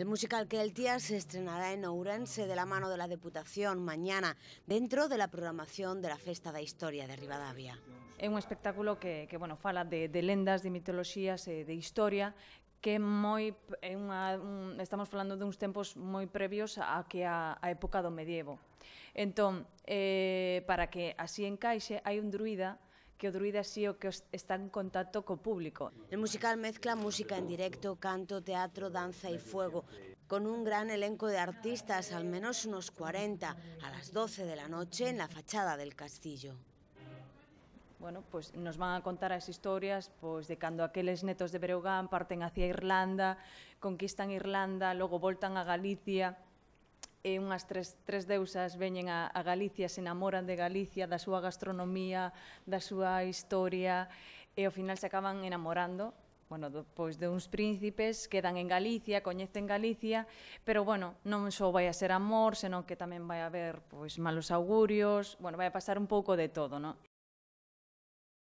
El musical Keltia se estrenará en Ourense de la mano de la Deputación mañana, dentro de la programación de la Festa da Historia de Rivadavia. É un espectáculo que, que bueno, fala de, de lendas, de mitoloxías, eh, de historia, que moi é unha, un, estamos falando duns tempos moi previos a que a, a época do medievo. Entón, eh, para que así encaixe, hai un druida que druida sí o que está en contacto con público. El musical mezcla música en directo, canto, teatro, danza y fuego, con un gran elenco de artistas, al menos unos 40, a las 12 de la noche en la fachada del castillo. Bueno, pues nos van a contar las historias ...pues de cuando aqueles netos de Breogán parten hacia Irlanda, conquistan Irlanda, luego voltan a Galicia, e unhas tres, tres deusas veñen a, a Galicia, se enamoran de Galicia, da súa gastronomía, da súa historia, e ao final se acaban enamorando bueno, do, pois de uns príncipes quedan en Galicia, coñecen Galicia, pero bueno, non só vai a ser amor, senón que tamén vai a haber pois malos augurios, bueno, vai a pasar un pouco de todo, non?